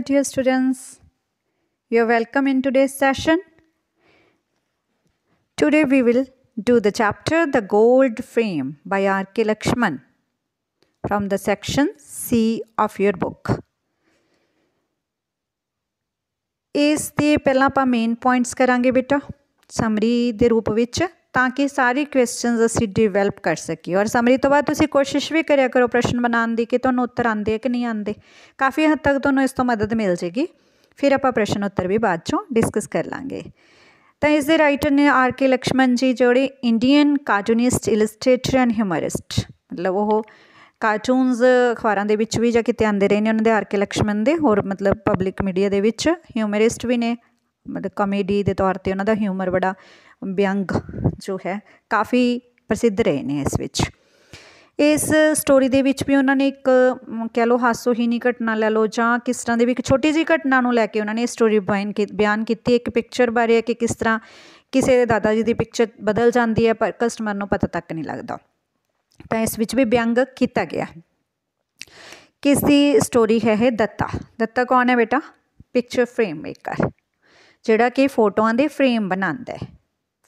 dear students, you are welcome in today's session. Today we will do the chapter The Gold Frame by R.K. Lakshman from the section C of your book. Is the ਪਹਿਲਾਂ main points points ਕਰਾਂਗੇ summary summary ਦੇ ਤਾਂ ਕਿ ਸਾਰੇ questions ਅਸੀਂ develop ਕਰ ਸਕੀਏ ਔਰ ਸਮਰੀ ਤੋਂ ਬਾਅਦ ਤੁਸੀਂ ਕੋਸ਼ਿਸ਼ ਵੀ ਕਰਿਆ ਕਰੋ ਪ੍ਰਸ਼ਨ ਬਣਾਉਣ ਦੀ ਕਿ ਤੁਹਾਨੂੰ ਉੱਤਰ ਆਉਂਦੇ ਆ ਕਿ ਨਹੀਂ ਆਉਂਦੇ ਕਾਫੀ ਹੱਦ ਤੱਕ ਤੁਹਾਨੂੰ ਇਸ ਤੋਂ ਮਦਦ ਮਿਲ ਜੇਗੀ ਫਿਰ ਆਪਾਂ ਪ੍ਰਸ਼ਨ ਉੱਤਰ ਵੀ ਬਾਅਦ ਚੋਂ ਡਿਸਕਸ ਕਰ ਲਾਂਗੇ ਤਾਂ ਇਸ ਦੇ ਰਾਈਟਰ ਨੇ ਆਰ ਕੇ ਲਕਸ਼ਮਣ ਜੀ ਜਿਹੜੇ Indian cartoonist illustrator and humorist ਮਤਲਬ ਉਹ ਕਾਰਟੂਨਸ ਅਖਬਾਰਾਂ ਦੇ ਵਿੱਚ ਵੀ ਜਾਂ ਕਿਤੇ ਆਂਦੇ ਰਹੇ ਨੇ ਉਹਨਾਂ ਦੇ ਆਰ ਕੇ ਲਕਸ਼ਮਣ ਦੇ ਹੋਰ ਮਤਲਬ ਪਬਲਿਕ ਮੀਡੀਆ ਦੇ ਵਿੱਚ ਹਿਊਮਰਿਸਟ ਵੀ ਨੇ ਮਤਲਬ ਕਾਮੇਡੀ ਦੇ ਤੌਰ ਤੇ ਉਹਨਾਂ ਦਾ ਹਿਊਮਰ ਬੜਾ ਵਿਅੰਗ ਜੋ ਹੈ ਕਾਫੀ ਪ੍ਰਸਿੱਧ ਰਹੇ ਨੇ ਇਸ ਵਿੱਚ ਇਸ ਸਟੋਰੀ ਦੇ ਵਿੱਚ ਵੀ ਉਹਨਾਂ ਨੇ ਇੱਕ ਕਹਿ ਲੋ ਹਾਸੋਹੀਣੀ ਘਟਨਾ ਲੈ ਲੋ ਜਾਂ ਕਿਸ ਤਰ੍ਹਾਂ ਦੇ ਵੀ ਇੱਕ ਛੋਟੀ ਜੀ ਘਟਨਾ ਨੂੰ ਲੈ ਕੇ ਉਹਨਾਂ ਨੇ ਸਟੋਰੀ ਬਿਆਨ ਬਿਆਨ ਕੀਤੀ ਇੱਕ ਪਿਕਚਰ ਬਾਰੇ ਕਿ ਕਿਸ ਤਰ੍ਹਾਂ ਕਿਸੇ ਦੇ ਦਾਦਾ ਜੀ ਦੀ ਪਿਕਚਰ ਬਦਲ ਜਾਂਦੀ ਹੈ ਪਰ ਕਸਟਮਰ ਨੂੰ ਪਤਾ ਤੱਕ ਨਹੀਂ ਲੱਗਦਾ ਤਾਂ ਇਸ ਵਿੱਚ ਵੀ ਵਿਅੰਗ ਕੀਤਾ ਗਿਆ ਕਿਸ ਦੀ ਸਟੋਰੀ ਹੈ ਇਹ ਦੱਤਾ ਦੱਤਾ ਕੌਣ ਹੈ ਬੇਟਾ ਪਿਕਚਰ ਫਰੇਮ ਮੇਕਰ ਜਿਹੜਾ ਕਿ ਫੋਟੋਆਂ ਦੇ ਫਰੇਮ ਬਣਾਉਂਦਾ ਹੈ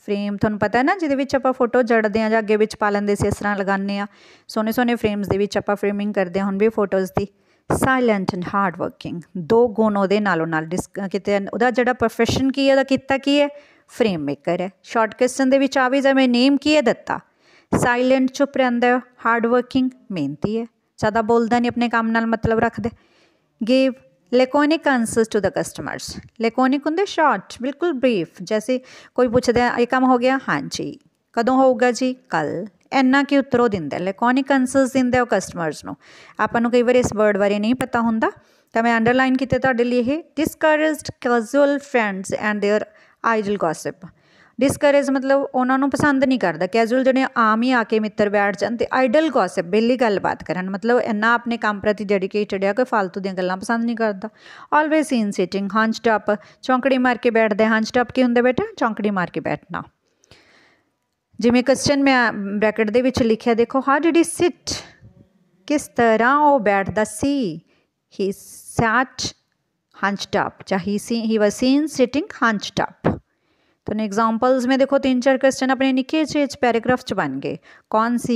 ਫਰੇਮ ਤੁਹਾਨੂੰ ਪਤਾ ਹੈ ਨਾ ਜਿਹਦੇ ਵਿੱਚ ਆਪਾਂ ਫੋਟੋ ਜੜਦੇ ਆ ਜਾਂ ਅੱਗੇ ਵਿੱਚ ਪਾ ਲੈਂਦੇ ਸੀ ਇਸ ਤਰ੍ਹਾਂ ਲਗਾਉਂਦੇ ਆ ਸੋਨੇ ਸੋਨੇ ਫਰੇਮਸ ਦੇ ਵਿੱਚ ਆਪਾਂ ਫਰੇਮਿੰਗ ਕਰਦੇ ਹੁਣ ਵੀ ਫੋਟੋਜ਼ ਦੀ ਸਾਇਲੈਂਟ ਐਂਡ ਹਾਰਡ ਵਰਕਿੰਗ ਦੋ ਗੁਣ ਉਹਦੇ ਨਾਲੋਂ ਨਾਲ ਕਿਤੇ ਉਹਦਾ ਜਿਹੜਾ profession ਕੀ ਹੈ ਉਹਦਾ ਕੀਤਾ ਕੀ ਹੈ ਫਰੇਮ ਮੇਕਰ ਹੈ ਸ਼ਾਰਟ ਕੁਐਸਚਨ ਦੇ ਵਿੱਚ ਆ ਵੀ ਜਿਵੇਂ ਨੇਮ ਕੀ ਹੈ ਦਿੱਤਾ ਸਾਇਲੈਂਟ ਚੁੱਪ ਰਹਿੰਦਾ ਹਾਰਡ ਵਰਕਿੰਗ ਮਿਹਨਤੀ ਹੈ ਜ਼ਿਆਦਾ ਬੋਲਦਾ ਨਹੀਂ ਆਪਣੇ ਕੰਮ ਨਾਲ ਮਤਲਬ ਰੱਖਦਾ gave laconic answers to the customers laconic ਹੁੰਦੇ ਸ਼ਾਰਟ ਬਿਲਕੁਲ ਬਰੀਫ ਜੈਸੇ ਕੋਈ ਪੁੱਛਦਾ ਇਹ ਕੰਮ ਹੋ ਗਿਆ ਹਾਂਜੀ ਕਦੋਂ ਹੋਊਗਾ ਜੀ ਕੱਲ ਇੰਨਾ ਕਿ ਉਤਰੋ ਦਿੰਦਾ ਲੈਕੋਨਿਕ ਆਨਸਰਸ ਦਿੰਦਾ ਉਹ ਕਸਟਮਰਸ ਨੂੰ ਆਪਾਂ ਨੂੰ ਕਈ ਵਾਰ ਇਸ ਵਰਡ ਬਾਰੇ ਨਹੀਂ ਪਤਾ ਹੁੰਦਾ ਤਾਂ ਮੈਂ ਅੰਡਰਲਾਈਨ ਕੀਤੇ ਤੁਹਾਡੇ ਲਈ ਇਹ discouraged casual friends and their idle gossip discourage ਮਤਲਬ ਉਹਨਾਂ ਨੂੰ ਪਸੰਦ ਨਹੀਂ ਕਰਦਾ ਕੈਜੂਅਲ ਜਿਹੜੇ ਆਮ ਹੀ ਆ ਕੇ ਮਿੱਤਰ ਬੈਠ ਜਾਣ ਤੇ ਆਈਡਲ ਗੌਸਿਪ ਬੇਲੀ ਗੱਲਬਾਤ ਕਰਨ ਮਤਲਬ ਇੰਨਾ ਆਪਣੇ ਕੰਮ ਪ੍ਰਤੀ ਡੈਡੀਕੇਟਡ ਆ ਕਿ ਫालतू ਦੀਆਂ ਗੱਲਾਂ ਪਸੰਦ ਨਹੀਂ ਕਰਦਾ always seen sitting hunched up ਚੌਂਕੜੀ ਮਾਰ ਕੇ ਬੈਠਦੇ ਹੰਚਡ ਅਪ ਕੀ ਹੁੰਦੇ ਬੇਟਾ ਚੌਂਕੜੀ ਮਾਰ ਕੇ ਬੈਠਣਾ ਜਿਵੇਂ ਕੁਐਸਚਨ ਮੈਂ ਬ੍ਰੈਕਟ ਦੇ ਵਿੱਚ ਲਿਖਿਆ ਦੇਖੋ ਹਾਊ ਡਿਡ ਹੀ ਸਿਟ ਕਿਸ ਤਰ੍ਹਾਂ ਉਹ ਬੈਠਦਾ ਸੀ ਹੀ ਸੈਟ ਹੰਚਡ ਅਪ ਜਾਂ ਹੀ ਸੀ he was seen sitting hunched up तो ਐਗਜ਼ਾਮਪਲਸ एग्जाम्पल्स ਦੇਖੋ देखो तीन ਕੁਐਸਚਨ ਆਪਣੇ ਨਿੱਕੇ निके चेज पैराग्राफ च बन गए कौन सी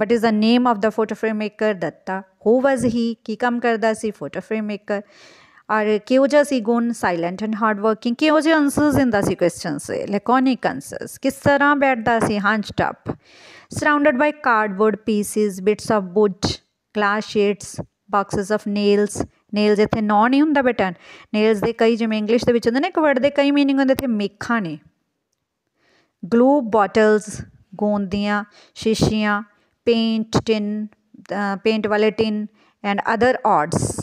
what is the name of the photo frame maker Datta who was he की कम करदा सी ਫੋਟੋ ਫਰੇਮ ਮੇਕਰ ਔਰ ਕਿਹੋ ਜਿਹਾ ਸੀ ਗੁਣ ਸਾਇਲੈਂਟ ਐਂਡ ਹਾਰਡ ਵਰਕਿੰਗ ਕਿਹੋ ਜਿਹੇ ਆਨਸਰਸ ਦਿੰਦਾ ਸੀ ਕੁਐਸਚਨਸ ਲੈਕੋਨਿਕ ਆਨਸਰਸ ਕਿਸ ਤਰ੍ਹਾਂ ਬੈਠਦਾ ਸੀ hunched up surrounded by cardboard pieces bits of wood glass sheets boxes of nails nails ਇੱਥੇ ਨੌ ਨਹੀਂ ਹੁੰਦਾ ਬੇਟਾ ਨੇਲਸ ਦੇ ਕਈ ਜਿਵੇਂ ਇੰਗਲਿਸ਼ ਦੇ ਵਿੱਚ ਹੁੰਦੇ ਨੇ ਇੱਕ ਵਰਡ ਦੇ ਕਈ ਮੀਨਿੰਗ ਹੁੰਦੇ ਇੱਥੇ ਮੇਖਾਂ ਨੇ ਗਲੂ ਬੋਟਲਸ ਗੋਂਦੀਆਂ ਸ਼ੀਸ਼ੀਆਂ ਪੇਂਟ ਟਿਨ ਪੇਂਟ ਵਾਲੇ ਟਿਨ ਐਂਡ ਅਦਰ ਆਰਟਸ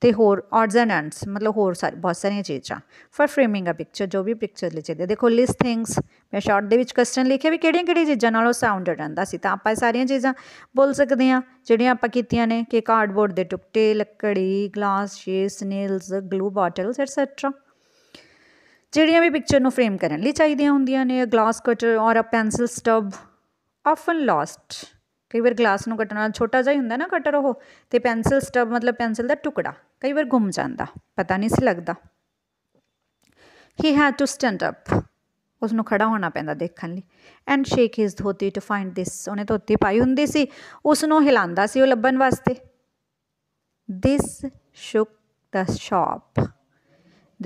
ਤੇ ਹੋਰ ਆਡਸ ਐਂਡ ਐਂਡਸ ਮਤਲਬ ਹੋਰ ਸਾਰੇ ਬਹੁਤ ਸਾਰੀਆਂ ਚੀਜ਼ਾਂ ਫॉर ਫਰੇਮਿੰਗ ਅ ਪਿਕਚਰ ਜੋ ਵੀ ਪਿਕਚਰ ਲਈ ਚਾਹੀਦੀ ਦੇਖੋ ਲਿਸਟ ਥਿੰਗਸ ਮੈਂ ਸ਼ਾਰਟ ਦੇ ਵਿੱਚ ਕੁਐਸਚਨ ਲਿਖਿਆ ਵੀ ਕਿਹੜੀਆਂ ਕਿਹੜੀਆਂ ਚੀਜ਼ਾਂ ਨਾਲ ਉਹ ਸਾਊਂਡ ਰਹਿੰਦਾ ਸੀ ਤਾਂ ਆਪਾਂ ਸਾਰੀਆਂ ਚੀਜ਼ਾਂ ਬੋਲ ਸਕਦੇ ਹਾਂ ਜਿਹੜੀਆਂ ਆਪਾਂ ਕੀਤੀਆਂ ਨੇ ਕਿ ਕਾਰਡਬੋਰਡ ਦੇ ਟੁਕੜੇ ਲੱਕੜੀ ਗਲਾਸ ਸ਼ੀਸ ਨੇਲਸ ਗਲੂ ਬਾਟਲਸ ਐਟਸੈਟਰਾ ਜਿਹੜੀਆਂ ਵੀ ਪਿਕਚਰ ਨੂੰ ਫਰੇਮ ਕਰਨ ਲਈ ਚਾਹੀਦੀਆਂ ਹੁੰਦੀਆਂ ਨੇ glass cutter or a pencil stub often lost ਕਈ ਵਾਰ ਗਲਾਸ ਨੂੰ ਕੱਟਣ ਨਾਲ ਛੋਟਾ ਜਿਹਾ ਹੀ ਹੁੰਦਾ ਨਾ ਕਟਰ ਉਹ ਤੇ ਪੈਨਸਲ ਸਟਬ ਮਤਲਬ ਪੈਨਸਲ ਦਾ ਟੁਕੜਾ ਕਈ ਵਾਰ ਗੁੰਮ ਜਾਂਦਾ ਪਤਾ ਨਹੀਂ ਸੀ ਲੱਗਦਾ ਹੀ ਹੈਡ ਟੂ ਸਟੈਂਡ ਅਪ ਉਸ ਨੂੰ ਖੜਾ ਹੋਣਾ ਪੈਂਦਾ ਦੇਖਣ ਲਈ and shake his dhoti to find this ਉਹਨੇ ਧੋਤੀ ਪਾਈ ਹੁੰਦੀ ਸੀ ਉਸ ਨੂੰ ਹਿਲਾਉਂਦਾ ਸੀ ਉਹ ਲੱਭਣ ਵਾਸਤੇ ਥਿਸ ਸ਼ੁਕ ਦਾ ਸ਼ਾਪ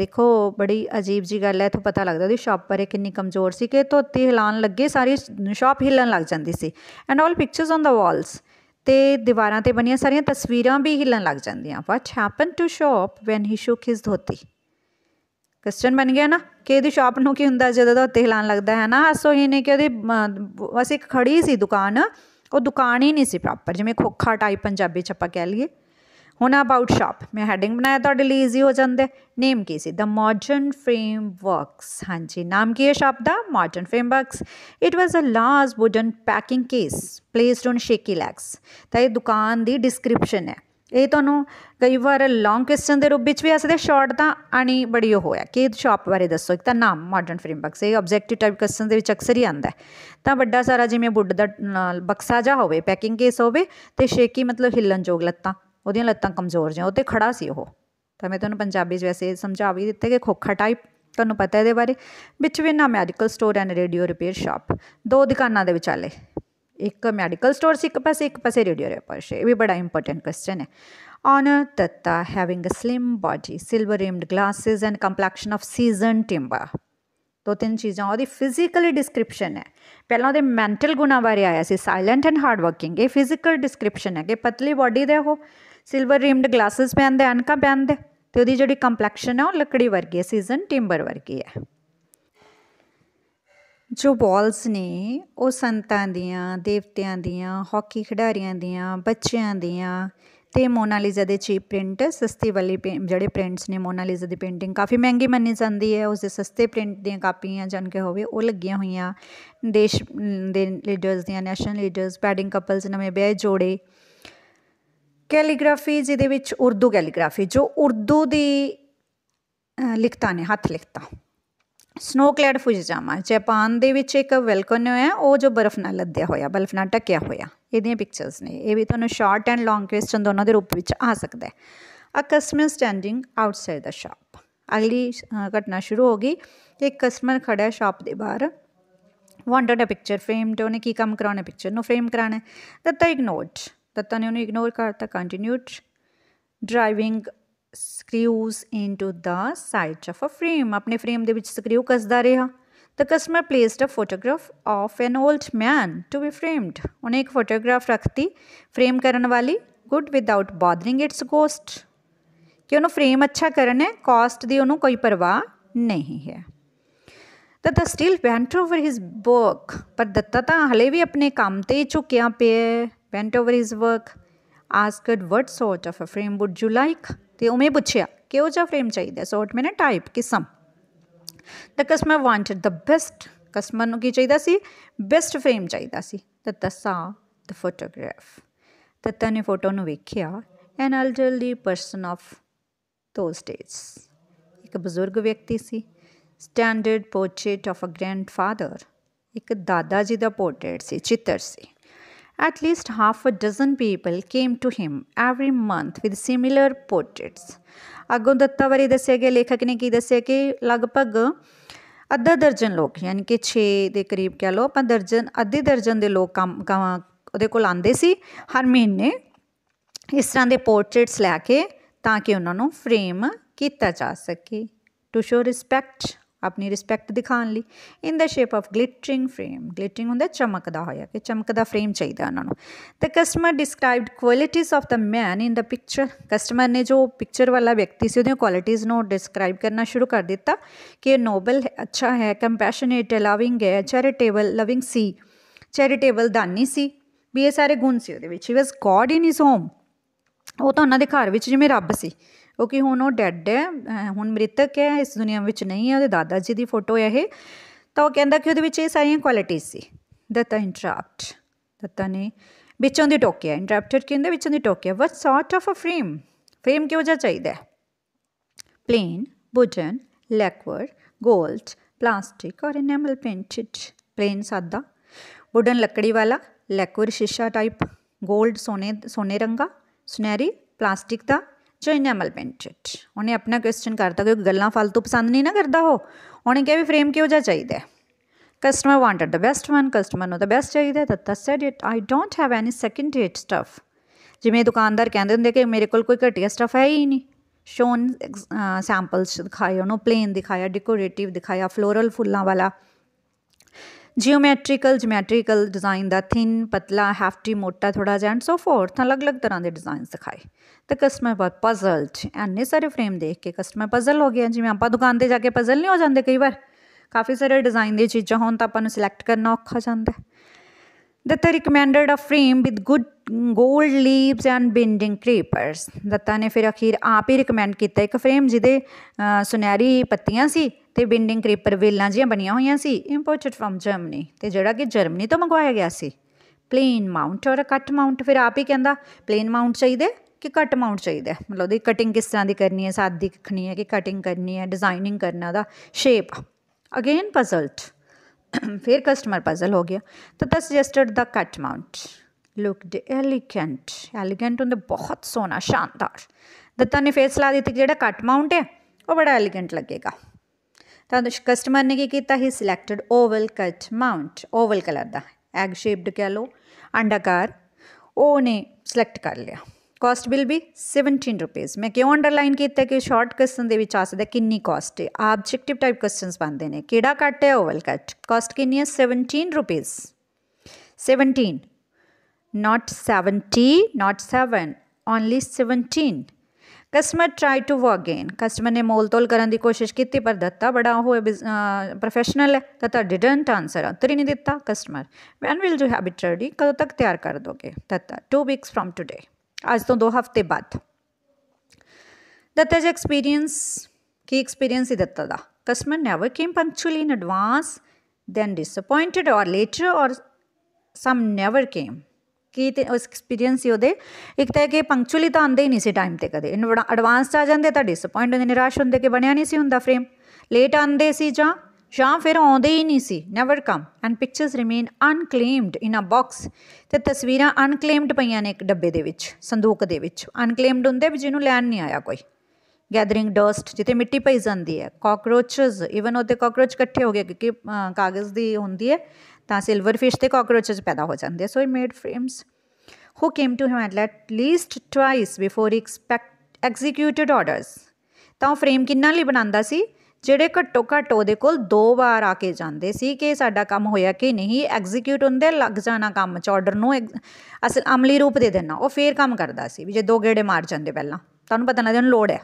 ਦੇਖੋ ਬੜੀ ਅਜੀਬ ਜੀ ਗੱਲ ਹੈ ਇਥੋਂ ਪਤਾ ਲੱਗਦਾ ਉਹਦੀ ਸ਼ਾਪ ਪਰ ਕਿੰਨੀ ਕਮਜ਼ੋਰ ਸੀ ਕਿ ਧੋਤੀ ਹਿਲਾਣ ਲੱਗੇ ਸਾਰੀ ਸ਼ਾਪ ਹਿੱਲਣ ਲੱਗ ਜਾਂਦੀ ਸੀ and all pictures on the walls ਤੇ ਦੀਵਾਰਾਂ ਤੇ ਬਣੀਆਂ ਸਾਰੀਆਂ ਤਸਵੀਰਾਂ ਵੀ ਹਿੱਲਣ ਲੱਗ ਜਾਂਦੀਆਂ what happen to shop when he shook his dhoti question ਬਣ ਗਿਆ ਨਾ ਕਿ ਇਹਦੀ ਸ਼ਾਪ ਨੂੰ ਕੀ ਹੁੰਦਾ ਜਦੋਂ ਧੋਤੀ ਉੱਤੇ ਲੱਗਦਾ ਹੈ ਨਾ ਹੱਸੋ ਹੀ ਨੇ ਕਿ ਉਹਦੀ ਵਸ ਇੱਕ ਖੜੀ ਸੀ ਦੁਕਾਨ ਉਹ ਦੁਕਾਨ ਹੀ ਨਹੀਂ ਸੀ ਪ੍ਰੋਪਰ ਜਿਵੇਂ ਖੋਖਾ ਟਾਈਪ ਪੰਜਾਬੀ ਚ ਆਪਾਂ ਕਹਿ ਲਈਏ ਹੁਣ ਅਬਾਊਟ ਸ਼ਾਪ ਮੈਂ ਹੈਡਿੰਗ ਬਣਾਇਆ ਤੁਹਾਡੇ ਲਈ ਈਜ਼ੀ ਹੋ ਜਾਂਦਾ ਨੇਮ ਕੀ ਸੀ ਦ ਮਾਡਰਨ ਫਰੇਮ ਵਰਕਸ ਹਾਂਜੀ ਨਾਮ ਕੀ ਹੈ ਸ਼ਾਪ ਦਾ modern frame works it was a large wooden packing case placed on shaky legs ਤਾਂ ਇਹ ਦੁਕਾਨ ਦੀ ਡਿਸਕ੍ਰਿਪਸ਼ਨ ਹੈ ਇਹ ਤੁਹਾਨੂੰ ਕਈ ਵਾਰ ਲੌਂਗ ਕੁਐਸਚਨ ਦੇ ਰੂਪ ਵਿੱਚ ਵੀ ਆ ਸਕਦੇ ਸ਼ਾਰਟ ਤਾਂ ਆਣੀ ਬੜੀ ਉਹ ਹੈ ਕਿ ਸ਼ਾਪ ਬਾਰੇ ਦੱਸੋ ਇੱਕ ਤਾਂ ਨਾਮ ਮਾਡਰਨ ਫਰੇਮ ਬਕਸ ਇਹ ਆਬਜੈਕਟਿਵ ਟਾਈਪ ਕੁਐਸਚਨ ਦੇ ਵਿੱਚ ਅਕਸਰ ਹੀ ਆਂਦਾ ਤਾਂ ਵੱਡਾ ਸਾਰਾ ਜਿਵੇਂ ਬੁੱਢ ਦਾ ਬਕਸਾ ਜਾ ਹੋਵੇ ਪੈਕਿੰਗ ਕੇਸ ਹੋਵੇ ਤੇ ਸ਼ੇਕੀ ਮਤਲਬ ਹਿੱਲਣ ਜੋਗ ਲੱਤਾਂ ਉਹਦੀਆਂ ਲੱਤਾਂ ਕਮਜ਼ੋਰ ਜਿਹਾ ਉੱਤੇ ਖੜਾ ਸੀ ਉਹ ਤਾਂ ਮੈਂ ਤੁਹਾਨੂੰ ਪੰਜਾਬੀ ਵਿੱਚ ਵੈਸੇ ਸਮਝਾ ਵੀ ਦਿੱਤੇ ਕਿ ਖੋਖਾ ਟਾਈਪ ਤੁਹਾਨੂੰ ਪਤਾ ਇਹਦੇ ਬਾਰੇ ਬਿਟਵੀਨ ਨਾ medical store and radio repair shop ਦੋ ਦੁਕਾਨਾਂ ਦੇ ਵਿਚਾਲੇ ਇੱਕ ਮੈਡੀਕਲ ਸਟੋਰ ਸੀ ਇੱਕ ਪਾਸੇ ਇੱਕ ਪਾਸੇ ਰੇਡੀਓ ਰਿਪੇਅਰ ਸ਼ਾਪ ਇਹ ਵੀ ਬੜਾ ਇੰਪੋਰਟੈਂਟ ਕੁਐਸਚਨ ਹੈ Honor ਤੱਤਾ having a slim body silver rimmed glasses, and complexion of season timber ਦੋ ਤਿੰਨ ਚੀਜ਼ਾਂ ਉਹਦੀ ਫਿਜ਼ੀਕਲੀ ਡਿਸਕ੍ਰਿਪਸ਼ਨ ਹੈ ਪਹਿਲਾਂ ਉਹਦੇ ਮੈਂਟਲ ਗੁਣਾਂ ਬਾਰੇ ਆਇਆ ਸੀ ਸਾਇਲੈਂਟ ਐਂਡ ਹਾਰਡ ਵਰਕਿੰਗ ਇਹ ਫਿਜ਼ੀਕਲ ਡਿਸਕ੍ਰਿਪਸ਼ਨ ਹੈ ਕਿ ਪਤਲੀ ਬਾਡੀ ਦੇ ਉਹ ਸਿਲਵਰ ਰਿਮਡ ਗਲਾਸਸ ਪਹਿਨਦੇ ਅਨਕਾ ਪਹਿਨਦੇ ਤੇ ਉਹਦੀ ਜਿਹੜੀ ਕੰਪਲੈਕਸ਼ਨ ਹੈ ਉਹ ਲੱਕੜੀ ਵਰਗੀ ਹੈ ਸੀਜ਼ਨ ਟਿੰਬਰ ਵਰਗੀ ਹੈ ਜੋ ਬਾਲਸ ਨੇ ਉਹ ਸੰਤਾਂ ਦੀਆਂ ਦੇਵਤਿਆਂ ਦੀਆਂ ਹਾਕੀ ਖਿਡਾਰੀਆਂ ਦੀਆਂ ਬੱਚਿਆਂ ਦੀਆਂ ਤੇ ਮੋਨਾਲੀਜ਼ਾ ਦੇ ਚੀਪ ਪ੍ਰਿੰਟ ਸਸਤੀ ਵਾਲੀ ਜਿਹੜੇ ਪ੍ਰਿੰਟਸ ਨੇ ਮੋਨਾਲੀਜ਼ਾ ਦੀ ਪੇਂਟਿੰਗ ਕਾਫੀ ਮਹਿੰਗੀ ਮੰਨੀ ਜਾਂਦੀ ਹੈ ਉਸ ਦੇ ਸਸਤੇ ਪ੍ਰਿੰਟ ਦੀਆਂ ਕਾਪੀਆਂ ਜਨ ਕੇ ਹੋਵੇ ਉਹ ਲੱਗੀਆਂ ਹੋਈਆਂ ਦੇਸ਼ ਦੇ ਲੀਡਰਸ ਦੀਆਂ ਨੈਸ਼ਨਲ ਲੀਡਰਸ ਪੈਡਿੰਗ ਕਪਲਸ ਨਵੇਂ ਵਿਆਹ ਜੋੜੇ ਕੈਲੀਗ੍ਰਾਫੀ ਜਿਹਦੇ ਵਿੱਚ ਉਰਦੂ ਕੈਲੀਗ੍ਰਾਫੀ ਜੋ ਉਰਦੂ ਦੀ ਲਿਖਤਾਂ ਨੇ ਹੱਥ ਲਿਖਤਾਂ ਸਨੋ ਕਲੈਡ ਫੁਜੀਜਾਮਾ ਜਾਪਾਨ ਦੇ ਵਿੱਚ ਇੱਕ ਵੈਲਕਨੋ ਹੈ ਉਹ ਜੋ ਬਰਫ਼ ਨਾਲ ਲੱਦਿਆ ਹੋਇਆ ਬਰਫ਼ ਨਾਲ ਢੱਕਿਆ ਹੋਇਆ ਇਹਦੀਆਂ ਪਿਕਚਰਸ ਨੇ ਇਹ ਵੀ ਤੁਹਾਨੂੰ ਸ਼ਾਰਟ ਐਂਡ ਲੌਂਗ ਕੁਐਸਚਨ ਦੋਨਾਂ ਦੇ ਰੂਪ ਵਿੱਚ ਆ ਸਕਦਾ ਹੈ a customer standing outside the shop ਅਗਲੀ ਘਟਨਾ ਸ਼ੁਰੂ ਹੋ ਗਈ ਇੱਕ ਕਸਟਮਰ ਖੜਾ ਹੈ ਸ਼ਾਪ ਦੇ ਬਾਹਰ ਵਾਂਟਡ ਅ ਪਿਕਚਰ ਫਰੇਮਡ ਉਹਨੇ ਕੀ ਕੰਮ ਕਰਾਉਣਾ ਪਿਕਚਰ ਨੂੰ ਫਰੇਮ ਕਰਾਣਾ ਦਿੱਤਾ ਇੱਕ ਨੋਟ ਕਤਾ ਨੇ ਉਹਨੂੰ ਇਗਨੋਰ ਕਰਤਾ continued driving screws into the sides of a frame ਆਪਣੇ ਫਰੇਮ ਦੇ ਵਿੱਚ ਸਕਰੂ ਕੱਸਦਾ ਰਿਹਾ ਤਾਂ customer placed a photograph of an old man to be framed ਉਹਨੇ ਇੱਕ ਫੋਟੋਗ੍ਰਾਫ ਰੱਖਤੀ ਫਰੇਮ ਕਰਨ ਵਾਲੀ good without bothering its ghost ਕਿ ਉਹਨੂੰ ਫਰੇਮ ਅੱਛਾ ਕਰਨ ਹੈ ਕਾਸਟ ਦੀ ਉਹਨੂੰ ਕੋਈ ਪਰਵਾਹ ਨਹੀਂ ਹੈ ਤਾਂ the still went over his book ਪਰ ਦੱਤਾ ਤਾਂ ਹਲੇ ਵੀ ਆਪਣੇ ਕੰਮ ਤੇ ਝੁਕਿਆ ਪਿਆ bent over his work, asked what sort of a frame would you like? ਤੇ ਉਹਨੇ ਪੁੱਛਿਆ ਕਿਹੋ ਜਿਹਾ ਫਰੇਮ ਚਾਹੀਦਾ ਸੋਟ ਮੈਨੇ ਟਾਈਪ ਕਿਸਮ the customer wanted the best customer ਨੂੰ ਕੀ ਚਾਹੀਦਾ ਸੀ ਬੈਸਟ ਫਰੇਮ ਚਾਹੀਦਾ ਸੀ ਦ ਤਸਾ ਦ ਫੋਟੋਗ੍ਰਾਫ ਤਤਾ ਨੇ ਫੋਟੋ ਨੂੰ ਵੇਖਿਆ an elderly person of those days ਇੱਕ ਬਜ਼ੁਰਗ ਵਿਅਕਤੀ ਸੀ standard portrait of a grandfather ਇੱਕ ਦਾਦਾ ਜੀ ਦਾ ਪੋਰਟਰੇਟ ਸੀ ਚਿੱਤਰ ਸੀ At least half a dozen people came to him every month with similar portraits. ਅੱਗੋਂ ਦੱਤਾ ਬਾਰੇ ਦੱਸਿਆ ਗਿਆ ਲੇਖਕ ਨੇ ਕੀ ਦੱਸਿਆ ਕਿ ਲਗਭਗ ਅੱਧਾ ਦਰਜਨ ਲੋਕ ਯਾਨੀ ਕਿ 6 ਦੇ ਕਰੀਬ ਕਹ ਲੋ ਆਪਾਂ ਦਰਜਨ ਅੱਧੇ ਦਰਜਨ ਦੇ ਲੋਕ ਕੰਮ ਉਹਦੇ ਕੋਲ ਆਂਦੇ ਸੀ ਹਰ ਮਹੀਨੇ ਇਸ ਤਰ੍ਹਾਂ ਦੇ ਪੋਰਟਰੇਟਸ ਲੈ ਕੇ ਤਾਂ ਕਿ ਉਹਨਾਂ ਨੂੰ ਫਰੇਮ ਕੀਤਾ ਜਾ ਸਕੇ ਟੂ ਸ਼ੋ ਰਿਸਪੈਕਟ ਆਪਣੀ ਰਿਸਪੈਕਟ ਦਿਖਾਉਣ ਲਈ in the shape of glittering frame glittering ਹੁੰਦਾ ਚਮਕਦਾ ਹੋਇਆ ਕਿ ਚਮਕਦਾ ਫਰੇਮ ਚਾਹੀਦਾ ਉਹਨਾਂ ਨੂੰ ਤੇ customer described qualities of the man in the picture customer ਨੇ ਜੋ ਪਿਕਚਰ ਵਾਲਾ ਵਿਅਕਤੀ ਸੀ ਉਹਦੀਆਂ ਕੁਆਲਿਟੀਜ਼ ਨੂੰ ਡਿਸਕ੍ਰਾਈਬ ਕਰਨਾ ਸ਼ੁਰੂ ਕਰ ਦਿੱਤਾ ਕਿ ਨੋਬਲ ਅੱਛਾ ਹੈ ਕੰਪੈਸ਼ਨੇਟ ਲਵਿੰਗ ਹੈ ਚੈਰੀਟੇਬਲ ਲਵਿੰਗ ਸੀ ਚੈਰੀਟੇਬਲ ਦਾਨੀ ਸੀ ਵੀ ਇਹ ਸਾਰੇ ਗੁਣ ਸੀ ਉਹਦੇ ਵਿੱਚ ਹੀ ਵਾਸ ਗੋਡ ਇਨ ਹਿਸ ਹੋਮ ਉਹ ਤਾਂ ਉਹਨਾਂ ਦੇ ਘਰ ਵਿੱਚ ਜਿਵੇਂ ਰੱਬ ਸੀ ਕਿਉਂਕਿ ਹੁਣ ਉਹ ਡੈੱਡ ਹੈ ਹੁਣ ਮ੍ਰਿਤਕ ਹੈ ਇਸ ਦੁਨੀਆ ਵਿੱਚ ਨਹੀਂ ਹੈ ਉਹਦੇ ਦਾਦਾ ਜੀ ਦੀ ਫੋਟੋ ਹੈ ਇਹ ਤਾਂ ਉਹ ਕਹਿੰਦਾ ਕਿ ਉਹਦੇ ਵਿੱਚ ਇਹ ਸਾਰੀਆਂ ਕੁਆਲਿਟੀਜ਼ ਸੀ ਦਤਾ ਇੰਟਰਪਟ ਦਤਾ ਨੇ ਵਿੱਚੋਂ ਦੀ ਟੋਕਿਆ ਇੰਟਰਪਟਡ ਕਹਿੰਦਾ ਵਿੱਚੋਂ ਦੀ ਟੋਕਿਆ what sort of a frame frame ਕਿਉਂ ਜਾ ਚਾਹੀਦਾ ਪਲੇਨ ਬੁਜਨ lacquer gold plastic or enamel painted plain ਸਾਦਾ ਵੁਡਨ ਲੱਕੜੀ ਵਾਲਾ ਲੈਕਵਰ ਸ਼ੀਸ਼ਾ ਟਾਈਪ ਗੋਲਡ ਸੋਨੇ ਸੋਨੇ ਰੰਗਾ ਸੁਨਹਿਰੀ ਪਲਾਸਟਿਕ ਦਾ ਚਾਈਨਾਮਲ ਪੈਂਟਿਟ ਉਹਨੇ ਆਪਣਾ ਕੁਐਸਚਨ ਕਰਤਾ ਕਿ ਗੱਲਾਂ ਫालतू ਪਸੰਦ ਨਹੀਂ ਨਾ ਕਰਦਾ ਉਹ ਉਹਨੇ ਕਿਹਾ ਵੀ ਫਰੇਮ ਕਿਉਂ ਜਾ ਚਾਹੀਦਾ ਹੈ customer wanted the best one customer ਨੂੰ ਦ ਬੈਸਟ ਚਾਹੀਦਾ ਤਾਂ ਤਾਂ said it I don't have any second rate stuff ਜਿਵੇਂ ਦੁਕਾਨਦਾਰ ਕਹਿੰਦੇ ਹੁੰਦੇ ਕਿ ਮੇਰੇ ਕੋਲ ਕੋਈ ਘਟੀਆ ਸਟਫ ਹੈ ਹੀ ਨਹੀਂ ਸ਼ੋਨ ਸੈਂਪਲਸ ਦਿਖਾਏ ਉਹਨੂੰ ਪਲੇਨ ਦਿਖਾਇਆ ਡੈਕੋਰੇਟਿਵ ਦਿਖਾਇਆ ਫਲੋਰਲ ਫੁੱਲਾਂ ਵਾਲਾ ਜਿਓਮੈਟ੍ਰੀਕਲ ਜਿਓਮੈਟ੍ਰੀਕਲ ਡਿਜ਼ਾਈਨ ਦਾ ਥਿਨ ਪਤਲਾ ਹਾਫਟੀ ਮੋਟਾ ਥੋੜਾ ਜਿਹਾ ਐਂਡ ਸੋ ਫੋਰਥ ਅਲੱਗ-ਅਲੱਗ ਤਰ੍ਹਾਂ ਦੇ ਡਿਜ਼ਾਈਨ ਦਿਖਾਏ ਤੇ ਕਸਟਮਰ ਬਹੁਤ ਪਜ਼ਲਡ ਐਨੇ ਸਾਰੇ ਫਰੇਮ ਦੇਖ ਕੇ ਕਸਟਮਰ ਪਜ਼ਲ ਹੋ ਗਿਆ ਜਿਵੇਂ ਆਪਾਂ ਦੁਕਾਨ ਤੇ ਜਾ ਕੇ ਪਜ਼ਲ ਨਹੀਂ ਹੋ ਜਾਂਦੇ ਕਈ ਵਾਰ ਕਾਫੀ ਸਾਰੇ ਡਿਜ਼ਾਈਨ ਦੀਆਂ ਚੀਜ਼ਾਂ ਹੋਣ ਤਾਂ ਆਪਾਂ ਨੂੰ ਸਿਲੈਕਟ ਕਰਨਾ ਔਖਾ ਜਾਂਦਾ Datta recommended a frame with good gold leaves and binding creepers. Datta ਨੇ ਫਿਰ ਅਖੀਰ ਆਪ ਹੀ ਰეკਮੈਂਡ ਕੀਤਾ ਇੱਕ ਫਰੇਮ ਜਿਹਦੇ ਸੁਨਹਿਰੀ ਪੱਤੀਆਂ ਸੀ ਤੇ ਬਿੰਡਿੰਗ ਕ੍ਰੀਪਰ ਵੇਲਾਂ ਜੀਆਂ ਬਣੀਆਂ ਹੋਈਆਂ ਸੀ ਇੰਪੋਰਟਡ ਫਰਮ ਜਰਮਨੀ ਤੇ ਜਿਹੜਾ ਕਿ ਜਰਮਨੀ ਤੋਂ ਮੰਗਵਾਇਆ ਗਿਆ ਸੀ ਪਲੇਨ ਮਾਊਂਟ ਔਰ ਕੱਟ ਮਾਊਂਟ ਫਿਰ ਆਪ ਹੀ ਕਹਿੰਦਾ ਪਲੇਨ ਮਾਊਂਟ ਚਾਹੀਦਾ ਕਿ ਕੱਟ ਮਾਊਂਟ ਚਾਹੀਦਾ ਮਤਲਬ ਉਹਦੀ ਕਟਿੰਗ ਕਿਸ ਤਰ੍ਹਾਂ ਦੀ ਕਰਨੀ ਹੈ ਸਾਦੀ ਰੱਖਣੀ ਹੈ ਕਿ ਕਟਿੰਗ ਕਰਨੀ ਹੈ ਡਿਜ਼ਾਈਨਿੰਗ ਕਰਨਾ ਦਾ ਸ਼ੇਪ ਅਗੇਨ ਪਜ਼ਲਡ ਫਿਰ ਕਸਟਮਰ ਪਜ਼ਲ ਹੋ ਗਿਆ ਤਾਂ ਦਾ ਸਜੈਸਟਡ ਦਾ ਕੱਟ ਮਾਊਂਟ ਲੁੱਕਡ ਐਲੀਗੈਂਟ ਐਲੀਗੈਂਟ ਹੁੰਦਾ ਬਹੁਤ ਸੋਹਣਾ ਸ਼ਾਨਦਾਰ ਦਿੱਤਾ ਨੇ ਫੈਸਲਾ ਦਿੱਤਾ ਜਿਹੜਾ ਕੱਟ ਮਾਊਂਟ ਹੈ ਉਹ ਬੜਾ ਐਲੀਗੈਂਟ ਲੱਗੇਗਾ ਤਾਂ ਕਸਟਮਰ ਨੇ ਕੀ ਕੀਤਾ ਹੀ selected oval cut mount oval colour ਦਾ ਐਗ ਸ਼ੇਪਡ ਕਹਿ ਲਓ ਅੰਡਾਕਾਰ ਉਹ ਨੇ ਸਿਲੈਕਟ ਕਰ ਲਿਆ ਕਾਸਟ ਵਿਲ ਬੀ 17 ਰੁਪੀਸ ਮੈਂ ਕਿਉਂ ਅੰਡਰਲਾਈਨ ਕੀਤਾ ਕਿ ਸ਼ਾਰਟ ਕੁਐਸਚਨ ਦੇ ਵਿੱਚ ਆ ਸਕਦਾ ਕਿੰਨੀ ਕਾਸਟ ਹੈ ਆਬਜੈਕਟਿਵ ਟਾਈਪ ਕੁਐਸਚਨਸ ਬਣਦੇ ਨੇ ਕਿਹੜਾ ਕੱਟ ਹੈ ਓਵਲ ਕੱਟ ਕਾਸਟ ਕਿੰਨੀ ਹੈ 17 rupees 17 not 70 not 7 only 17 customer try to work again customer ਨੇ ਮੋਲਤੋਲ ਕਰਨ ਦੀ ਕੋਸ਼ਿਸ਼ ਕੀਤੀ ਪਰ ਦਿੱਤਾ ਬੜਾ ਉਹ ਪ੍ਰੋਫੈਸ਼ਨਲ ਹੈ ਤਾਂ ਤਾਂ ਡਿਡਨਟ ਆਨਸਰ ਉੱਤਰ ਹੀ ਨਹੀਂ ਦਿੱਤਾ customer when will you have it ready ਕਦੋਂ ਤੱਕ ਤਿਆਰ ਕਰ ਦੋਗੇ ਤਾਂ 2 ਵੀਕਸ ਫਰਮ ਟੂਡੇ ਅੱਜ ਤੋਂ 2 ਹਫ਼ਤੇ ਬਾਅਦ ਦਿੱਤਾ ਜੇ ਐਕਸਪੀਰੀਅੰਸ ਕੀ ਐਕਸਪੀਰੀਅੰਸ ਹੀ ਦਿੱਤਾ ਦਾ customer never came punctually in advance then disappointed or later or some never came ਕੀ ਤੇ ਉਸ ਐਕਸਪੀਰੀਅੰਸ ਹੀ ਉਹਦੇ ਇੱਕ ਤਾਂ ਕਿ ਪੰਕਚੁਅਲੀ ਤਾਂ ਆਂਦੇ ਹੀ ਨਹੀਂ ਸੀ ਟਾਈਮ ਤੇ ਕਦੇ ਇਨ ਐਡਵਾਂਸ ਆ ਜਾਂਦੇ ਤਾਂ ਡਿਸਅਪਾਇੰਟ ਹੁੰਦੇ ਨਿਰਾਸ਼ ਹੁੰਦੇ ਕਿ ਬਣਿਆ ਨਹੀਂ ਸੀ ਹੁੰਦਾ ਫਰੇਮ ਲੇਟ ਆਂਦੇ ਸੀ ਜਾਂ ਸ਼ਾਮ ਫਿਰ ਆਉਂਦੇ ਹੀ ਨਹੀਂ ਸੀ never come and pictures remain unclaimed in a box ਤੇ ਤਸਵੀਰਾਂ ਅਨਕਲੇਮਡ ਪਈਆਂ ਨੇ ਇੱਕ ਡੱਬੇ ਦੇ ਵਿੱਚ ਸੰਦੂਕ ਦੇ ਵਿੱਚ ਅਨਕਲੇਮਡ ਹੁੰਦੇ ਵੀ ਜਿਹਨੂੰ ਲੈਣ ਨਹੀਂ ਆਇਆ ਕੋਈ ਗੈਦਰਿੰਗ ਡਸਟ ਜਿੱਤੇ ਮਿੱਟੀ ਪਈ ਜਾਂਦੀ ਹੈ ਕਾਕਰੋਚਸ ਇਵਨ ਉਹਦੇ ਕਾਕਰੋਚ ਇਕੱਠੇ ਹੋ ਗਏ ਕਿਉਂਕਿ ਕਾਗਜ਼ ਦੀ ਹੁੰਦੀ ਹੈ ਤਾਂ ਸਿਲਵਰ ਫਿਸ਼ ਤੇ ਕਾਕਰੋਚਸ ਪੈਦਾ ਹੋ ਜਾਂਦੇ so he made frames who came to him at least twice before he expect, executed orders ਤਾਂ ਫਰੇਮ ਕਿੰਨਾਂ ਲਈ ਬਣਾਉਂਦਾ ਸੀ ਜਿਹੜੇ ਘੱਟੋ ਘੱਟ ਉਹਦੇ ਕੋਲ ਦੋ ਵਾਰ ਆ ਕੇ ਜਾਂਦੇ ਸੀ ਕਿ ਸਾਡਾ ਕੰਮ ਹੋਇਆ ਕਿ ਨਹੀਂ ਐਗਜ਼ੀਕਿਊਟ ਹੁੰਦੇ ਲੱਗ ਜਾਣਾ ਕੰਮ ਚ ਆਰਡਰ ਨੂੰ ਅਸਲ ਅਮਲੀ ਰੂਪ ਦੇ ਦੇਣਾ ਉਹ ਫੇਰ ਕੰਮ ਕਰਦਾ ਸੀ ਵੀ ਜੇ ਦੋ ਗੇੜੇ ਮਾਰ ਜਾਂਦੇ ਪਹਿਲਾਂ ਤੁਹਾਨੂੰ ਪਤਾ ਨਾ ਉਹਨੂੰ ਲੋੜ ਹੈ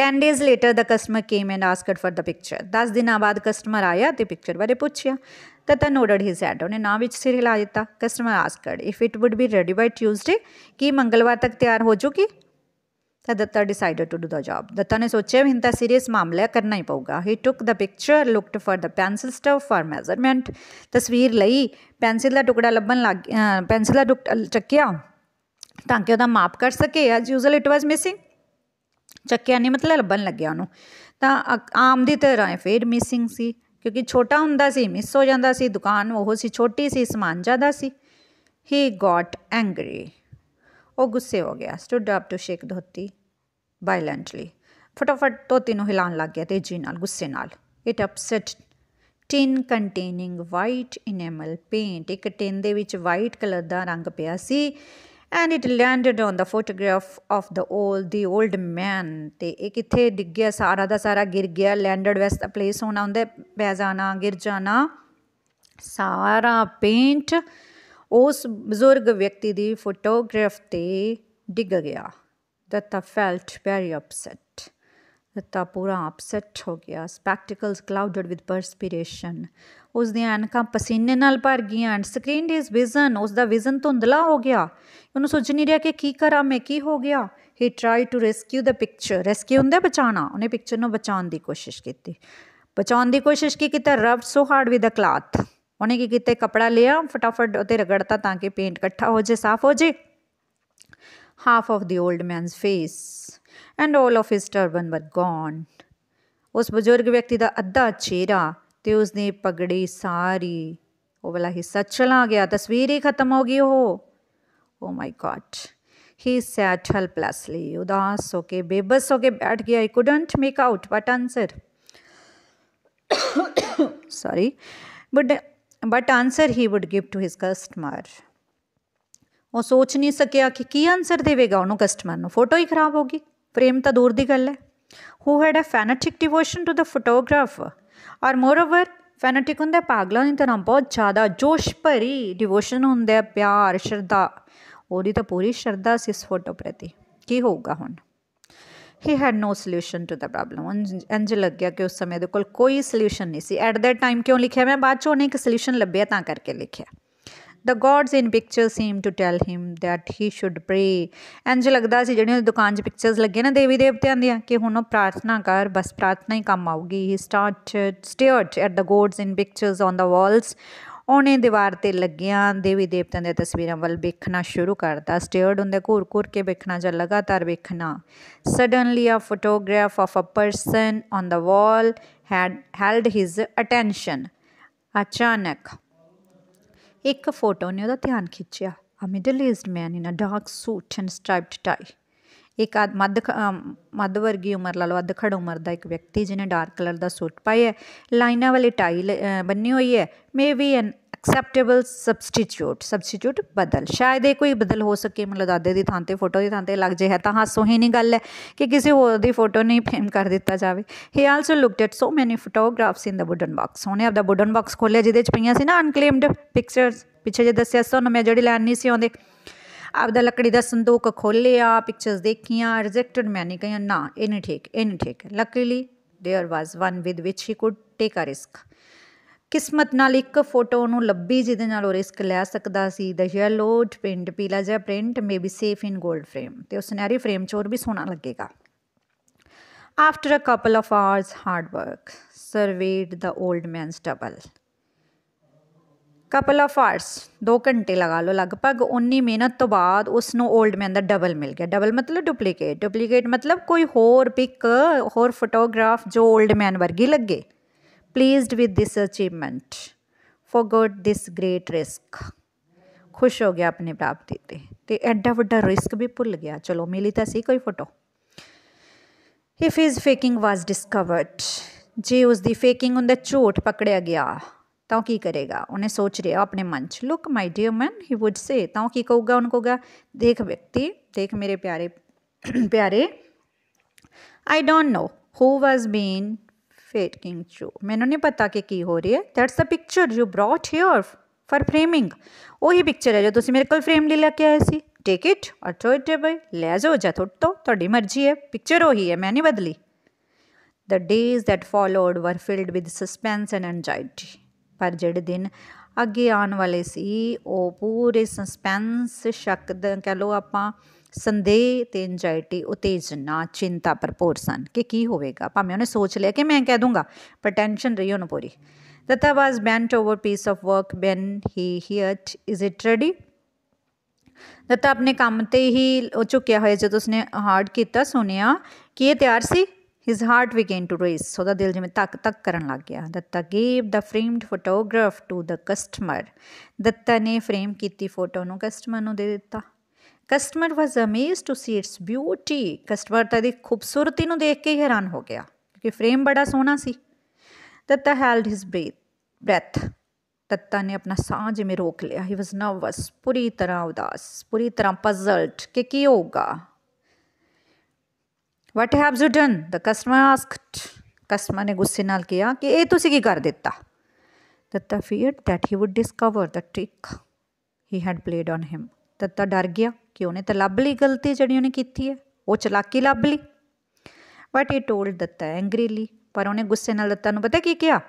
10 days later the customer came and asked for the picture 10 ਦਿਨਾਂ ਬਾਅਦ ਕਸਟਮਰ ਆਇਆ ਤੇ ਪਿਕਚਰ ਬਾਰੇ ਪੁੱਛਿਆ ਤਾਂ ਤਾਂ ਨੋਡਡ ਹੀ ਹੈਡ ਉਹਨੇ ਨਾਂ ਵਿੱਚ ਸਿਰ ਹਿਲਾ ਦਿੱਤਾ customer asked if it would be ready by Tuesday ਕੀ ਮੰਗਲਵਾਰ ਤੱਕ ਤਿਆਰ ਹੋ ਜੂਗੀ ਤਾਂ Datta decided to do the job Datta ਨੇ ਸੋਚਿਆ ਵੀ ਤਾਂ ਸੀਰੀਅਸ ਮਾਮਲਾ ਹੈ ਕਰਨਾ ਹੀ ਪਊਗਾ he took the picture looked for the pencil stub for measurement ਤਸਵੀਰ ਲਈ ਪੈਨਸਲ ਦਾ ਟੁਕੜਾ ਲੱਭਣ ਲੱਗ ਪੈਨਸਲ ਦਾ ਟੁਕੜਾ ਚੱਕਿਆ ਤਾਂ ਕਿ ਉਹਦਾ ਮਾਪ ਕਰ ਸਕੇ as usual it was missing ਚੱਕਿਆ ਨਹੀਂ ਮਤਲਬ ਲੱਭਣ ਲੱਗਿਆ ਉਹਨੂੰ ਤਾਂ ਆਮ ਦੀ ਤਰ੍ਹਾਂ ਫੇਰ ਮਿਸਿੰਗ ਸੀ ਕਿਉਂਕਿ ਛੋਟਾ ਹੁੰਦਾ ਸੀ ਮਿਸ ਹੋ ਜਾਂਦਾ ਸੀ ਦੁਕਾਨ ਉਹ ਸੀ ਛੋਟੀ ਸੀ ਸਮਾਨ ਜ਼ਿਆਦਾ ਸੀ ਹੀ ਗਾਟ ਐਂਗਰੀ ਉਹ ਗੁੱਸੇ ਹੋ ਗਿਆ stood up to shake dhoti violently ਫਟਾਫਟ ਧੋਤੀ ਨੂੰ ਹਿਲਾਣ ਲੱਗ ਗਿਆ ਤੇਜ਼ੀ ਨਾਲ ਗੁੱਸੇ ਨਾਲ it upset tin containing white enamel paint ਇੱਕ ਟਿਨ ਦੇ ਵਿੱਚ ਵਾਈਟ ਕਲਰ ਦਾ ਰੰਗ ਪਿਆ ਸੀ and it landed on the photograph of the 올 the old man ਤੇ ਇਹ ਕਿੱਥੇ ਡਿੱਗ ਗਿਆ ਸਾਰਾ ਦਾ ਸਾਰਾ ਗਿਰ ਗਿਆ ਲੈਂਡਡ ਵੈਸਟ ਪਲੇਸ ਹੋਣਾ ਹੁੰਦਾ ਪੈ ਜਾਣਾ ਗਿਰ ਜਾਣਾ ਸਾਰਾ ਪੇਂਟ ਉਸ ਬਜ਼ੁਰਗ ਵਿਅਕਤੀ ਦੀ ਫੋਟੋਗ੍ਰਾਫ ਤੇ ਡਿੱਗ ਗਿਆ Datta felt very upset Datta ਪੂਰਾ ਅਪਸੈਟ ਹੋ ਗਿਆ ਸਪੈਕਟੀਕਲਸ ਕਲਾਉਡਡ ਵਿਦ ਪਰਸਪੀਰੇਸ਼ਨ ਉਸ ਦੀਆਂ ਅੱਖਾਂ ਪਸੀਨੇ ਨਾਲ ਭਰ ਗਈਆਂ ਐਂਡ ਸਕ੍ਰੀਨਡ ਵਿਜ਼ਨ ਉਸ ਦਾ ਵਿਜ਼ਨ ਧੁੰਦਲਾ ਹੋ ਗਿਆ ਉਹਨੂੰ ਸੋਚ ਨਹੀਂ ਰਿਹਾ ਕਿ ਕੀ ਕਰਾਂ ਮੈਂ ਕੀ ਹੋ ਗਿਆ he try to rescue the picture rescue ਹੁੰਦਾ ਬਚਾਉਣਾ ਉਹਨੇ ਪਿਕਚਰ ਨੂੰ ਬਚਾਉਣ ਦੀ ਕੋਸ਼ਿਸ਼ ਕੀਤੀ ਬਚਾਉਣ ਦੀ ਕੋਸ਼ਿਸ਼ ਕੀਤੀ ਕੀਤਾ rub so hard with a cloth ਉਹਨੇ ਕੀ ਕੀਤਾ ਕਪੜਾ ਲਿਆ ਫਟਾਫਟ ਉਤੇ ਰਗੜਤਾ ਤਾਂ ਕਿ ਪੇਂਟ ਇਕੱਠਾ ਹੋ ਜੇ ਸਾਫ਼ ਹੋ ਜੇ half of the old man's face and 올 of his turban were gone ਉਸ ਬਜ਼ੁਰਗ ਵਿਅਕਤੀ ਦਾ ਅੱਧਾ ਚਿਹਰਾ ਤੇ ਉਸਨੇ ਪਗੜੀ ਸਾਰੀ ਉਹ ਵਾਲਾ ਹਿੱਸਾ ਚਲਾ ਗਿਆ ਤਸਵੀਰ ਹੀ ਖਤਮ ਹੋ ਗਈ ਉਹ ਓ ਮਾਈ ਗॉड ਹੀ ਸੈਟ ਹੈਲਪਲੈਸਲੀ ਉਦਾਸ ਹੋ ਕੇ ਬੇਬਸ ਹੋ ਕੇ ਬੈਠ ਗਿਆ he couldn't make out what answer sorry but but answer he would give to his customer ਉਹ ਸੋਚ ਨਹੀਂ ਸਕਿਆ ਕਿ ਕੀ ਆਨਸਰ ਦੇਵੇਗਾ ਉਹਨੂੰ ਕਸਟਮਰ ਨੂੰ ਫੋਟੋ ਹੀ ਖਰਾਬ ਹੋ ਗਈ ਪ੍ਰੇਮ ਤਾਂ ਦੂਰ ਦੀ ਗੱਲ ਹੈ who had a fanatic devotion to the photographer or moreover fanatic ਹੁੰਦਾ ਪਾਗਲਾਂ ਦੀ ਤਰ੍ਹਾਂ ਬਹੁਤ ਜ਼ਿਆਦਾ ਜੋਸ਼ ਭਰੀ ਡਿਵੋਸ਼ਨ ਹੁੰਦਾ ਪਿਆਰ ਸ਼ਰਧਾ ਉਹਦੀ ਤਾਂ ਪੂਰੀ ਸ਼ਰਧਾ ਸੀ ਇਸ ਫੋਟੋ ਪ੍ਰਤੀ ਕੀ ਹੋਊਗਾ ਹੁਣ he had no solution to the problem ਅੰਜ ਲੱਗਿਆ ਕਿ ਉਸ ਸਮੇਂ ਦੇ ਕੋਲ ਕੋਈ ਸੋਲੂਸ਼ਨ ਨਹੀਂ ਸੀ ਐਟ ਦੈਟ ਟਾਈਮ ਕਿਉਂ ਲਿਖਿਆ ਮੈਂ ਬਾਅਦ ਚ ਉਹਨੇ ਇੱਕ ਸੋਲੂਸ਼ਨ ਲੱਭਿਆ ਤਾਂ ਕਰਕੇ ਲਿਖਿਆ the gods in picture seem to tell him that he should pray ਅੰਜ ਲੱਗਦਾ ਸੀ ਜਿਹੜੀਆਂ ਦੁਕਾਨ 'ਚ ਪਿਕਚਰਸ ਲੱਗੇ ਨਾ ਦੇਵੀ ਦੇਵਤਿਆਂ ਦੀਆਂ ਕਿ ਹੁਣ ਉਹ ਪ੍ਰਾਰਥਨਾ ਕਰ ਬਸ ਪ੍ਰਾਰਥਨਾ ਹੀ ਕੰਮ ਆਊਗੀ he start stared at the gods in pictures on the walls ਉਹਨੇ ਦੀਵਾਰ ਤੇ ਲੱਗੀਆਂ ਦੇਵੀ ਦੇਵਤਿਆਂ ਦੀਆਂ ਤਸਵੀਰਾਂ ਵੱਲ ਵੇਖਣਾ ਸ਼ੁਰੂ ਕਰਤਾ ਸਟੇਅਰਡ ਹੁੰਦਾ ਘੂਰ ਘੂਰ ਕੇ ਵੇਖਣਾ ਜਾਂ ਲਗਾਤਾਰ ਵੇਖਣਾ suddenly a photograph of a person on the wall had held his attention ਅਚਾਨਕ ਇੱਕ ਫੋਟੋ ਨੇ ਉਹਦਾ ਧਿਆਨ ਖਿੱਚਿਆ a middle aged man in a dark suit and striped tie ਇੱਕ ਮੱਧ ਮੱਧ ਵਰਗੀ ਉਮਰ ਲਾ ਲਓ ਖੜ ਉਮਰ ਦਾ ਇੱਕ ਵਿਅਕਤੀ ਜਿਹਨੇ ਡਾਰਕ ਕਲਰ ਦਾ ਸੂਟ ਪਾਇਆ ਹੈ ਲਾਈਨਾਂ ਵਾਲੀ ਟਾਈ ਬੰਨੀ ਹੋਈ ਹੈ maybe an acceptable substitute substitute ਬਦਲ ਸ਼ਾਇਦ ਇਹ ਕੋਈ ਬਦਲ ਹੋ ਸਕੇ ਮਤਲਬ ਦਾਦੇ ਦੀ ਥਾਂ ਤੇ ਫੋਟੋ ਦੀ ਥਾਂ ਤੇ ਲੱਗ ਜੇ ਹੈ ਤਾਂ ਹਾਸੋ ਹੀ ਨਹੀਂ ਗੱਲ ਹੈ ਕਿ ਕਿਸੇ ਹੋਰ ਦੀ ਫੋਟੋ ਨਹੀਂ ਫਰੇਮ ਕਰ ਦਿੱਤਾ ਜਾਵੇ he also looked at so many photographs in the wooden box ਉਹਨੇ ਆਪਦਾ ਵੁਡਨ ਬਾਕਸ ਖੋਲਿਆ ਜਿਹਦੇ ਚ ਪਈਆਂ ਸੀ ਨਾ ਅਨਕਲੇਮਡ ਪਿਕਚਰਸ ਪਿੱਛੇ ਜੇ ਦੱਸਿਆ ਸੀ ਤੁਹਾਨੂੰ ਮੈਂ ਜਿਹੜੀ ਲੈਣ ਨਹੀਂ ਸੀ ਆਉਂਦੇ ਆਪਦਾ ਲੱਕੜੀ ਦਾ ਸੰਦੂਕ ਖੋਲਿਆ ਪਿਕਚਰਸ ਦੇਖੀਆਂ ਰਿਜੈਕਟਡ ਨਹੀਂ ਕਹਿਆ ਨਾ ਇਹ ਨਹੀਂ ਠੀਕ ਇਹ ਨਹੀਂ ਠੀਕ luckily there was one with which he could take a risk ਕਿਸਮਤ ਨਾਲ ਇੱਕ ਫੋਟੋ ਨੂੰ ਲੱਭੀ ਜਿਹਦੇ ਨਾਲ ਉਹ ਰਿਸਕ ਲੈ ਸਕਦਾ ਸੀ ਦ ਯੈਲੋ ਪ੍ਰਿੰਟ ਪੀਲਾ ਜਿਹਾ print may be safe in 골ਡ ਫਰੇਮ ਤੇ ਉਹ ਸਿਨੈਰੀ ਫਰੇਮ ਚ ਹੋਰ ਵੀ ਸੋਹਣਾ ਲੱਗੇਗਾ after a couple of hours hard work served the old man's ਟਬਲ ਕਪਲ ਆਫ ਆਰਸ 2 ਘੰਟੇ ਲਗਾ ਲਓ ਲਗਭਗ ਉਨੀ ਮਿਹਨਤ ਤੋਂ ਬਾਅਦ ਉਸ ਨੂੰ 올ਡ ਮੈਨ ਦਾ ਡਬਲ ਮਿਲ ਗਿਆ ਡਬਲ ਮਤਲਬ ਡੁਪਲੀਕੇਟ ਡੁਪਲੀਕੇਟ ਮਤਲਬ ਕੋਈ ਹੋਰ ਪਿਕ ਹੋਰ ਫੋਟੋਗ੍ਰਾਫ ਜੋ 올ਡ ਮੈਨ ਵਰਗੀ ਲੱਗੇ pleased with this achievement forgot this great risk ਖੁਸ਼ ਹੋ ਗਿਆ ਆਪਣੇ ਪ੍ਰਾਪਤੀ ਤੇ ਤੇ ਐਡਾ ਵੱਡਾ ਰਿਸਕ ਵੀ ਭੁੱਲ ਗਿਆ ਚਲੋ ਮਿਲੀ ਤਾਂ ਸੀ ਕੋਈ photo if his faking was discovered ਜੇ ਉਸ ਦੀ ਫੇਕਿੰਗ ਹੁੰਦਾ ਝੂਠ ਪਕੜਿਆ ਗਿਆ ਤਾਂ ਕੀ ਕਰੇਗਾ ਉਹਨੇ ਸੋਚ ਰਿਹਾ ਆਪਣੇ ਮਨ 'ਚ look my dear man he would say ਤਾਂ ਕੀ ਕਹੂਗਾ ਉਹਨੂੰ ਕਹੂਗਾ ਦੇਖ ਵਿਅਕਤੀ ਦੇਖ ਮੇਰੇ ਪਿਆਰੇ ਪਿਆਰੇ ਆਈ ਡੋਨਟ ਨੋ ਹੂ ਵਾਸ ਬੀਨ ਫੇਟ ਕਿੰਗ ਚੋ ਮੈਨੂੰ ਨਹੀਂ ਪਤਾ ਕਿ ਕੀ ਹੋ ਰਹੀ ਹੈ that's a picture you brought here for framing ਉਹੀ ਪਿਕਚਰ ਹੈ ਜੋ ਤੁਸੀਂ ਮੇਰੇ ਕੋਲ ਫਰੇਮ ਲਈ ਲੈ ਕੇ ਆਏ ਸੀ take it or throw it away ਲੈ ਜਾਓ ਜਾਂ ਥੋੜ ਤੋ ਤੁਹਾਡੀ ਮਰਜ਼ੀ ਹੈ ਪਿਕਚਰ ਉਹੀ ਹੈ ਮੈਂ ਨਹੀਂ ਬਦਲੀ the days that followed were filled with suspense and anxiety ਪਰ ਜਿਹੜੇ ਦਿਨ ਅੱਗੇ ਆਉਣ ਵਾਲੇ ਸੀ ਉਹ ਪੂਰੇ ਸਸਪੈਂਸ ਸ਼ੱਕ ਦੇ ਕਹ ਲੋ ਆਪਾਂ ਸੰਦੇਹ ਤੇ ਐਂਜਾਇਟੀ ਉਤੇਜਨਾ ਚਿੰਤਾ ਭਰਪੂਰ ਸਨ ਕਿ ਕੀ ਹੋਵੇਗਾ ਭਾਵੇਂ ਉਹਨੇ ਸੋਚ ਲਿਆ ਕਿ ਮੈਂ ਕਹਿ ਦੂੰਗਾ ਪਰ ਟੈਨਸ਼ਨ ਰਹੀ ਉਹਨੂੰ ਪੂਰੀ Datta was bent over piece of work when he heard, is it ready Datta ਆਪਣੇ ਕੰਮ ਤੇ ਹੀ ਉਹ ਝੁਕਿਆ ਹੋਇਆ ਜਦੋਂ ਉਸਨੇ ਹਾਰਡ ਕੀਤਾ ਸੁਣਿਆ ਕਿ ਇਹ ਤਿਆਰ ਸੀ his heart begin to race so ਦਾ ਦਿਲ ਜਿਵੇਂ ਤੱਕ ਤੱਕ ਕਰਨ ਲੱਗ ਗਿਆ Datta gave the framed photograph to the customer Datta ਨੇ ਫਰੇਮ ਕੀਤੀ ਫੋਟੋ ਨੂੰ ਕਸਟਮਰ ਨੂੰ ਦੇ ਦਿੱਤਾ customer was amazed to see its beauty customer ਤਾਂ ਦੀ ਖੂਬਸੂਰਤੀ ਨੂੰ ਦੇਖ ਕੇ ਹੈਰਾਨ ਹੋ ਗਿਆ ਕਿਉਂਕਿ ਫਰੇਮ ਬੜਾ ਸੋਹਣਾ ਸੀ ਤੱਤਾ ਹੈਲਡ ਹਿਸ ਬ੍ਰੈਥ ਤੱਤਾ ਨੇ ਆਪਣਾ ਸਾਹ ਜਿਵੇਂ ਰੋਕ ਲਿਆ ਹੀ ਵਾਸ ਨਰਵਸ ਪੂਰੀ ਤਰ੍ਹਾਂ ਉਦਾਸ ਪੂਰੀ ਤਰ੍ਹਾਂ ਪਜ਼ਲਡ ਕਿ ਕੀ ਹੋਗਾ what have you done the customer asked customer ਨੇ ਗੁੱਸੇ ਨਾਲ ਕਿਹਾ ਕਿ ਇਹ ਤੁਸੀਂ ਕੀ ਕਰ ਦਿੱਤਾ ਤੱਤਾ feared that he would discover the trick he had played on him ਤਦ ਤਾਂ ਡਰ ਗਿਆ ਕਿ ਉਹਨੇ ਤਾਂ ਲੱਭ ਲਈ ਗਲਤੀ ਜਿਹੜੀ ਉਹਨੇ ਕੀਤੀ ਹੈ ਉਹ ਚਲਾਕੀ ਲੱਭ ਲਈ ਬਟ ਹੀ ਟੋਲਡ ਦਿੱਤਾ ਐਂਗਰੀਲੀ ਪਰ ਉਹਨੇ ਗੁੱਸੇ ਨਾਲ ਦਿੱਤਾ ਨੂੰ ਪਤਾ ਕੀ ਕਿਹਾ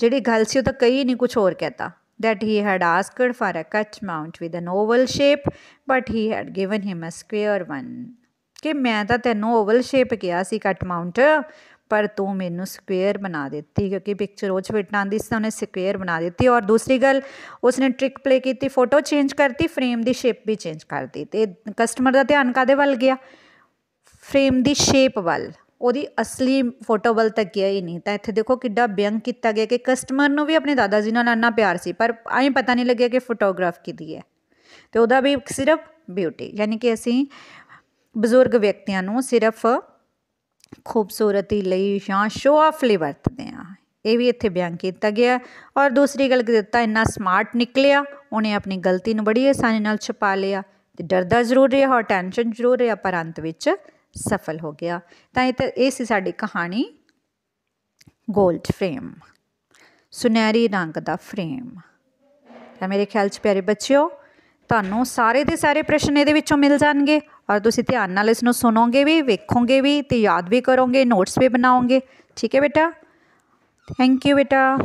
ਜਿਹੜੀ ਗੱਲ ਸੀ ਉਹ ਤਾਂ ਕਈ ਨਹੀਂ ਕੁਝ ਹੋਰ ਕਹਤਾ that he had asked for a cut mount with an oval shape but he had given him a square one ਕਿ ਮੈਂ ਤਾਂ ਤੈਨੂੰ ਓਵਲ ਸ਼ੇਪ ਕਿਹਾ ਸੀ ਕੱਟ ਮਾਉਂਟ ਪਰ ਤੂੰ ਮੈਨੂੰ ਸਕੁਅਰ ਬਣਾ ਦਿੱਤੀ ਕਿਉਂਕਿ ਪਿਕਚਰ ਉਹ ਚ ਫਿੱਟ ਆਂਦੀ ਸੀ ਤਾਂ ਉਹਨੇ ਸਕੁਅਰ ਬਣਾ ਦਿੱਤੀ ਔਰ ਦੂਸਰੀ ਗੱਲ ਉਸਨੇ ਟ੍ਰਿਕ ਪਲੇ ਕੀਤੀ ਫੋਟੋ ਚੇਂਜ ਕਰਤੀ ਫਰੇਮ ਦੀ ਸ਼ੇਪ ਵੀ ਚੇਂਜ ਕਰਤੀ ਤੇ ਕਸਟਮਰ ਦਾ ਧਿਆਨ ਕਾਦੇ ਵੱਲ ਗਿਆ ਫਰੇਮ ਦੀ ਸ਼ੇਪ ਵੱਲ ਉਹਦੀ ਅਸਲੀ ਫੋਟੋ ਵੱਲ ਤੱਕ ਗਿਆ ਹੀ ਨਹੀਂ ਤਾਂ ਇੱਥੇ ਦੇਖੋ ਕਿੱਡਾ ਬਿਆੰਗ ਕੀਤਾ ਗਿਆ ਕਿ ਕਸਟਮਰ ਨੂੰ ਵੀ ਆਪਣੇ ਦਾਦਾ ਜੀ ਨਾਲ ਇੰਨਾ ਪਿਆਰ ਸੀ ਪਰ ਐਂ ਪਤਾ ਨਹੀਂ ਲੱਗਿਆ ਕਿ ਫੋਟੋਗ੍ਰਾਫ ਕਿਦੀ ਹੈ ਤੇ ਉਹਦਾ ਵੀ ਸਿਰਫ ਬਿਊਟੀ ਯਾਨੀ ਕਿ ਅਸੀਂ ਬਜ਼ੁਰਗ ਵਿਅਕਤੀਆਂ ਨੂੰ ਸਿਰਫ ਖੂਬਸੂਰਤੀ ਲਈ ਜਾਂ ਸ਼ੋਅ ਆਫ ਲਈ ਵਰਤਦੇ ਆ ਇਹ ਵੀ ਇੱਥੇ ਬਿਆਨ ਕੀਤਾ ਗਿਆ ਔਰ ਦੂਸਰੀ ਗੱਲ ਕਿ ਦਿੱਤਾ ਇੰਨਾ ਸਮਾਰਟ ਨਿਕਲਿਆ ਉਹਨੇ ਆਪਣੀ ਗਲਤੀ ਨੂੰ ਬੜੀ ਆਸਾਨੀ ਨਾਲ ਛੁਪਾ ਲਿਆ ਤੇ ਡਰਦਾ ਜ਼ਰੂਰ ਰਿਹਾ ਹੋ ਟੈਨਸ਼ਨ ਜ਼ਰੂਰ ਰਿਹਾ ਪਰ ਅੰਤ ਵਿੱਚ ਸਫਲ ਹੋ ਗਿਆ ਤਾਂ ਇਹ ਤੇ ਇਹ ਸੀ ਸਾਡੀ ਕਹਾਣੀ 골ਡ ਫਰੇਮ ਸੁਨਹਿਰੀ ਰੰਗ ਦਾ ਫਰੇਮ ਤਾਂ ਮੇਰੇ ਖਿਆਲ 'ਚ ਪਿਆਰੇ ਬੱਚਿਓ ਤੁਹਾਨੂੰ ਸਾਰੇ ਦੇ ਸਾਰੇ ਪ੍ਰਸ਼ਨ ਇਹਦੇ ਵਿੱਚੋਂ ਮਿਲ ਜਾਣਗੇ ਔਰ ਤੁਸੀਂ ਧਿਆਨ ਨਾਲ ਇਸ ਨੂੰ ਸੁਣੋਗੇ ਵੀ ਵੇਖੋਗੇ ਵੀ ਤੇ ਯਾਦ ਵੀ ਕਰੋਗੇ ਨੋਟਸ ਵੀ ਬਣਾਓਗੇ ਠੀਕ ਹੈ ਬੇਟਾ ਥੈਂਕ ਯੂ ਬੇਟਾ